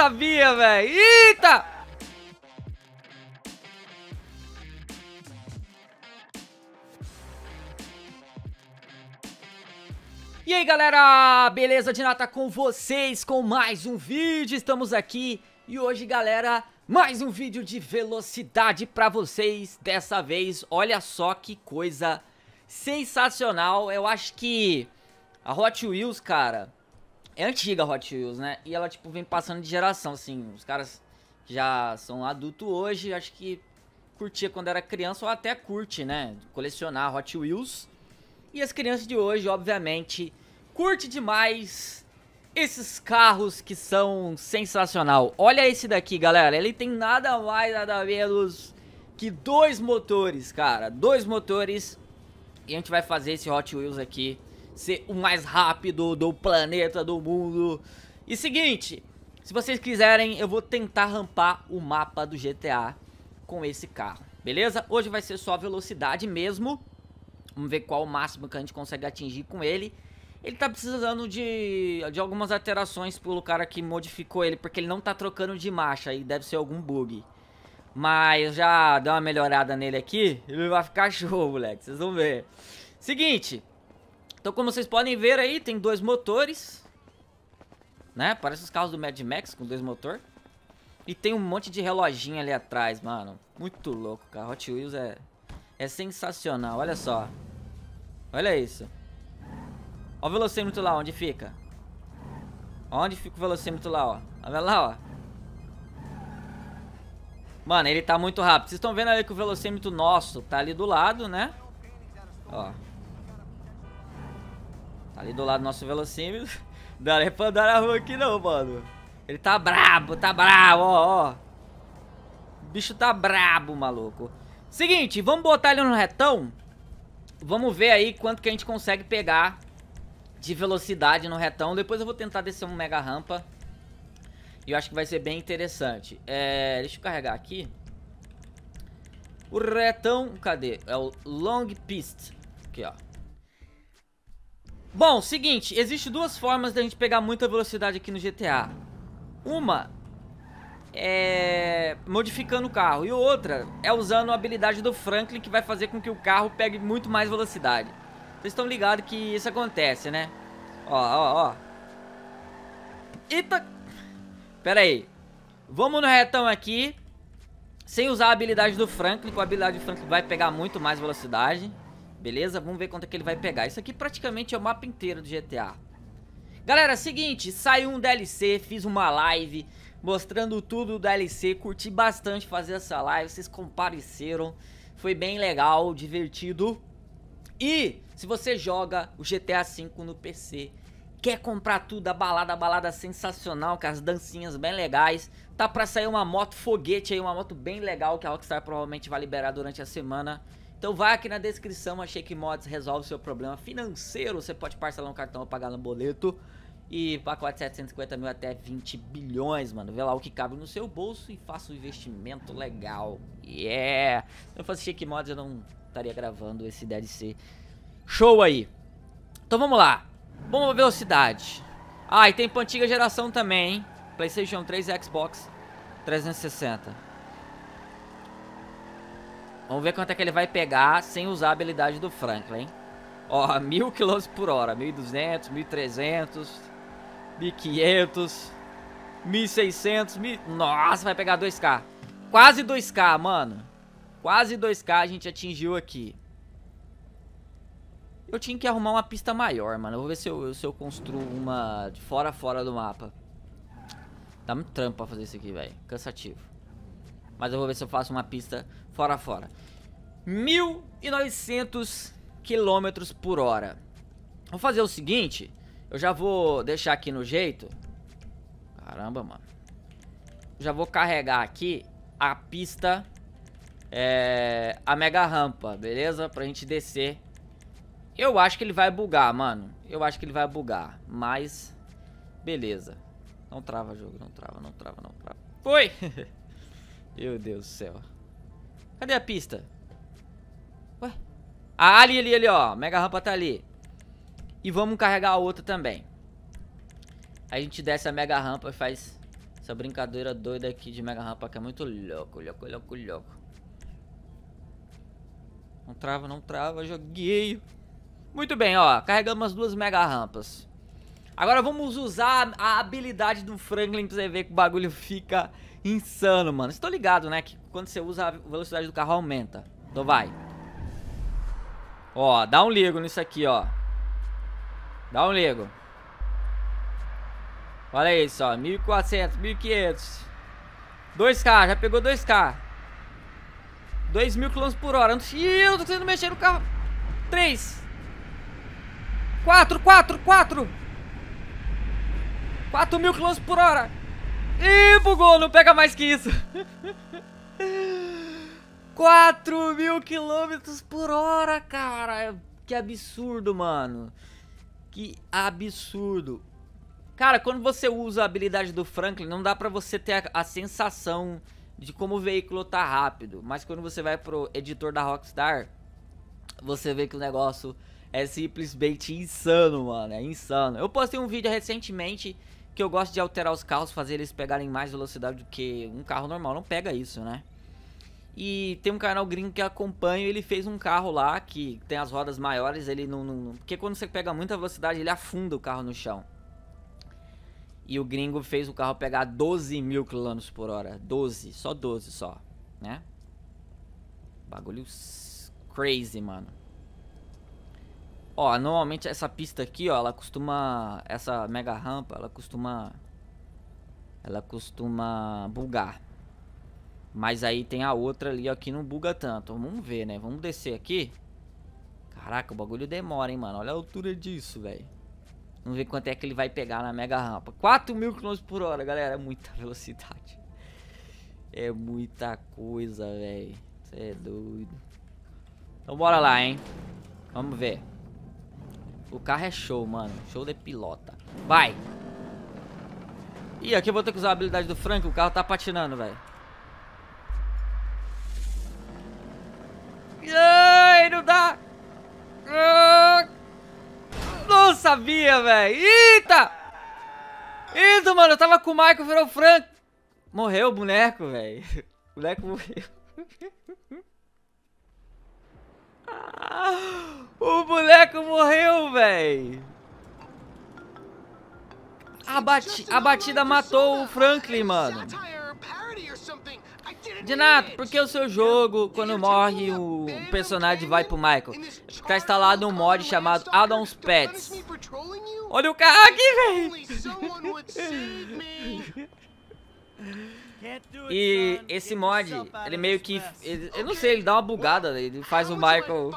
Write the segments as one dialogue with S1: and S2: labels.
S1: sabia, velho. Eita! E aí galera, beleza de nata com vocês com mais um vídeo, estamos aqui e hoje galera, mais um vídeo de velocidade pra vocês, dessa vez, olha só que coisa sensacional, eu acho que a Hot Wheels cara, é antiga Hot Wheels, né? E ela, tipo, vem passando de geração, assim. Os caras já são adulto hoje, acho que curtia quando era criança, ou até curte, né? Colecionar Hot Wheels. E as crianças de hoje, obviamente, curte demais esses carros que são sensacional. Olha esse daqui, galera. Ele tem nada mais, nada menos que dois motores, cara. Dois motores. E a gente vai fazer esse Hot Wheels aqui ser o mais rápido do planeta, do mundo. E seguinte, se vocês quiserem, eu vou tentar rampar o mapa do GTA com esse carro, beleza? Hoje vai ser só velocidade mesmo. Vamos ver qual o máximo que a gente consegue atingir com ele. Ele tá precisando de, de algumas alterações pelo cara que modificou ele, porque ele não tá trocando de marcha e deve ser algum bug. Mas já deu uma melhorada nele aqui, ele vai ficar show, moleque, vocês vão ver. Seguinte, então, como vocês podem ver aí, tem dois motores. Né? Parece os carros do Mad Max com dois motores. E tem um monte de reloginho ali atrás, mano. Muito louco, cara. Hot Wheels é, é sensacional. Olha só. Olha isso. Olha o velocímetro lá, onde fica. Onde fica o velocímetro lá, ó. Tá Olha lá, ó. Mano, ele tá muito rápido. Vocês estão vendo ali que o velocímetro nosso tá ali do lado, né? Ó. Ali do lado do nosso velocímetro. Dá nem pra andar na rua aqui não, mano. Ele tá brabo, tá brabo, ó, ó. O bicho tá brabo, maluco. Seguinte, vamos botar ele no retão. Vamos ver aí quanto que a gente consegue pegar de velocidade no retão. Depois eu vou tentar descer uma mega rampa. E eu acho que vai ser bem interessante. É, deixa eu carregar aqui. O retão, cadê? É o long pist. Aqui, ó. Bom, seguinte, existe duas formas da gente pegar muita velocidade aqui no GTA. Uma é modificando o carro e outra é usando a habilidade do Franklin que vai fazer com que o carro pegue muito mais velocidade. Vocês estão ligados que isso acontece, né? Ó, ó, ó. Eita! Pera aí. Vamos no retão aqui. Sem usar a habilidade do Franklin, com a habilidade do Franklin vai pegar muito mais velocidade. Beleza? Vamos ver quanto é que ele vai pegar. Isso aqui praticamente é o mapa inteiro do GTA. Galera, seguinte, saiu um DLC, fiz uma live mostrando tudo do DLC, curti bastante fazer essa live, vocês compareceram, foi bem legal, divertido. E se você joga o GTA V no PC, quer comprar tudo, a balada, a balada sensacional, com as dancinhas bem legais, tá pra sair uma moto foguete aí, uma moto bem legal que a Rockstar provavelmente vai liberar durante a semana. Então vai aqui na descrição, a Shake Mods resolve seu problema financeiro. Você pode parcelar um cartão ou pagar no boleto. E pacote 750 mil até 20 bilhões, mano. Vê lá o que cabe no seu bolso e faça um investimento legal. Yeah! Se eu fosse Shake Mods, eu não estaria gravando esse DLC. Show aí! Então vamos lá. Bomba velocidade. Ah, e tem pra antiga geração também, hein? Playstation 3 e Xbox 360. Vamos ver quanto é que ele vai pegar sem usar a habilidade do Franklin. Ó, mil km por hora. 1200, 1300, 1500, 1600, 1000... Nossa, vai pegar 2k. Quase 2k, mano. Quase 2k a gente atingiu aqui. Eu tinha que arrumar uma pista maior, mano. Eu vou ver se eu, se eu construo uma de fora fora do mapa. Dá muito trampo pra fazer isso aqui, velho. Cansativo. Mas eu vou ver se eu faço uma pista fora fora. 1.900 km por hora. Vou fazer o seguinte, eu já vou deixar aqui no jeito. Caramba, mano. Já vou carregar aqui a pista, é, a mega rampa, beleza? Pra gente descer. Eu acho que ele vai bugar, mano. Eu acho que ele vai bugar, mas beleza. Não trava jogo, não trava, não trava, não trava. Foi! Meu Deus do céu. Cadê a pista? Ué? Ah, ali, ali, ali, ó. Mega rampa tá ali. E vamos carregar a outra também. Aí a gente desce a mega rampa e faz essa brincadeira doida aqui de mega rampa que é muito louco, louco, louco, louco. Não trava, não trava, joguei. Muito bem, ó, carregamos as duas mega rampas. Agora vamos usar a habilidade do Franklin pra você ver que o bagulho fica insano, mano. Vocês estão ligados, né, que quando você usa a velocidade do carro aumenta. Então vai. Ó, dá um ligo nisso aqui, ó. Dá um ligo. Olha isso, ó. 1.400, 1.500. 2K, já pegou 2K. 2 mil km por hora. Ih, eu tô conseguindo mexer no carro. 3. 4, 4, 4. 4 mil quilômetros por hora. Ih, bugou, não pega mais que isso. 4 mil quilômetros por hora, cara. Que absurdo, mano. Que absurdo. Cara, quando você usa a habilidade do Franklin, não dá pra você ter a, a sensação de como o veículo tá rápido. Mas quando você vai pro editor da Rockstar, você vê que o negócio é simplesmente insano, mano. É insano. Eu postei um vídeo recentemente que eu gosto de alterar os carros, fazer eles pegarem mais velocidade do que um carro normal. Não pega isso, né? E tem um canal gringo que acompanha ele fez um carro lá que tem as rodas maiores, ele não, não, Porque quando você pega muita velocidade, ele afunda o carro no chão. E o gringo fez o carro pegar 12 mil km por hora. 12, só 12 só, né? Bagulho crazy, mano. Ó, normalmente essa pista aqui, ó, ela costuma... Essa mega rampa, ela costuma... Ela costuma bugar. Mas aí tem a outra ali, ó, que não buga tanto. Vamos ver, né? Vamos descer aqui. Caraca, o bagulho demora, hein, mano. Olha a altura disso, velho. Vamos ver quanto é que ele vai pegar na mega rampa. 4 mil km por hora, galera. É muita velocidade. É muita coisa, velho. Você é doido. Então bora lá, hein. Vamos ver. O carro é show, mano. Show de pilota. Vai! Ih, aqui eu vou ter que usar a habilidade do Frank. O carro tá patinando, velho. da... não sabia, velho. Eita! Eita, mano, eu tava com o Michael, virou o Frank. Morreu o boneco, velho. O boneco morreu. Ah, o boneco morreu, velho. A, bati a batida matou o Franklin, mano. Dinato, por que o seu jogo, quando morre o personagem vai pro Michael? É porque tá instalado um mod chamado Addons Pets. Olha o carro aqui, velho! E esse mod, ele meio que. Ele, eu não sei, ele dá uma bugada, né? ele faz o Michael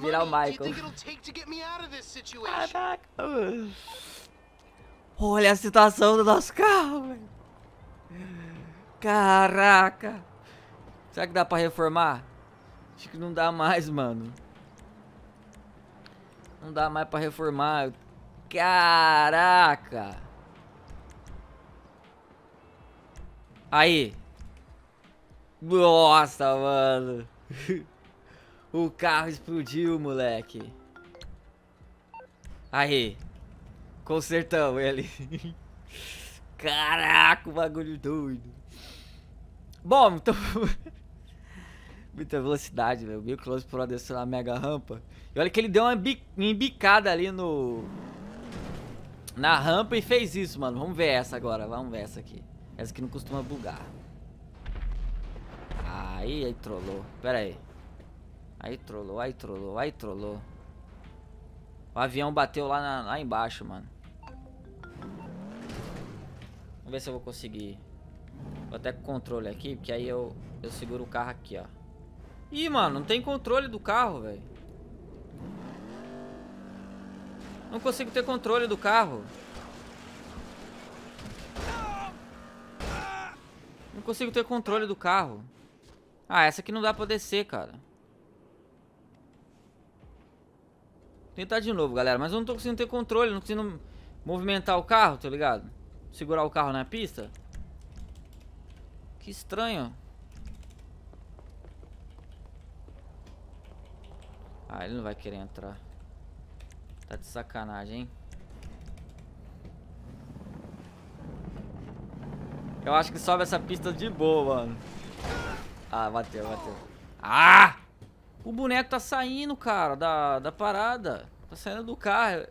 S1: virar o Michael. Caraca! Olha a situação do nosso carro, velho! Caraca! Será que dá pra reformar? Acho que não dá mais, mano. Não dá mais pra reformar. Caraca! Aí. Nossa, mano. o carro explodiu, moleque. Aí. Consertamos ele. Caraca, o bagulho doido. Bom, então. muita velocidade, velho. Mil close por hora na mega rampa. E olha que ele deu uma embicada ali no. Na rampa e fez isso, mano. Vamos ver essa agora. Vamos ver essa aqui. Essa aqui não costuma bugar. Aí, aí trollou. Pera aí. Aí trollou, aí trollou, aí trollou. O avião bateu lá, na, lá embaixo, mano. Vamos ver se eu vou conseguir. Vou até com controle aqui, porque aí eu, eu seguro o carro aqui, ó. Ih, mano, não tem controle do carro, velho. Não consigo ter controle do carro. Não consigo ter controle do carro. Ah, essa aqui não dá pra descer, cara. Vou tentar de novo, galera. Mas eu não tô conseguindo ter controle. Não tô conseguindo movimentar o carro, tá ligado? segurar o carro na pista? Que estranho. Ah, ele não vai querer entrar. Tá de sacanagem, hein? Eu acho que sobe essa pista de boa, mano. Ah, bateu, bateu. Ah! O boneco tá saindo, cara, da, da parada. Tá saindo do carro.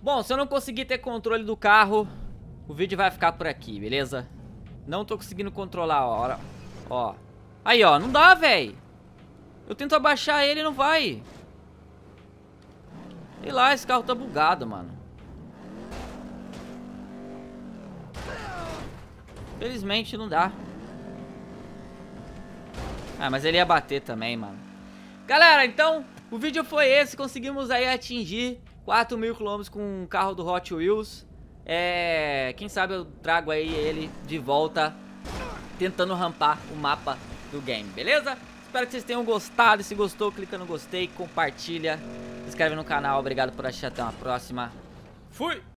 S1: Bom, se eu não conseguir ter controle do carro, o vídeo vai ficar por aqui, beleza? Não tô conseguindo controlar, a hora. Ó. Aí, ó. Não dá, velho. Eu tento abaixar ele e não vai. Sei lá, esse carro tá bugado, mano. Felizmente não dá. Ah, mas ele ia bater também, mano. Galera, então, o vídeo foi esse. Conseguimos aí atingir 4 mil quilômetros com o um carro do Hot Wheels. É, quem sabe eu trago aí ele de volta tentando rampar o mapa do game, beleza? Espero que vocês tenham gostado. Se gostou, clica no gostei, compartilha, se inscreve no canal. Obrigado por assistir. Até uma próxima. Fui!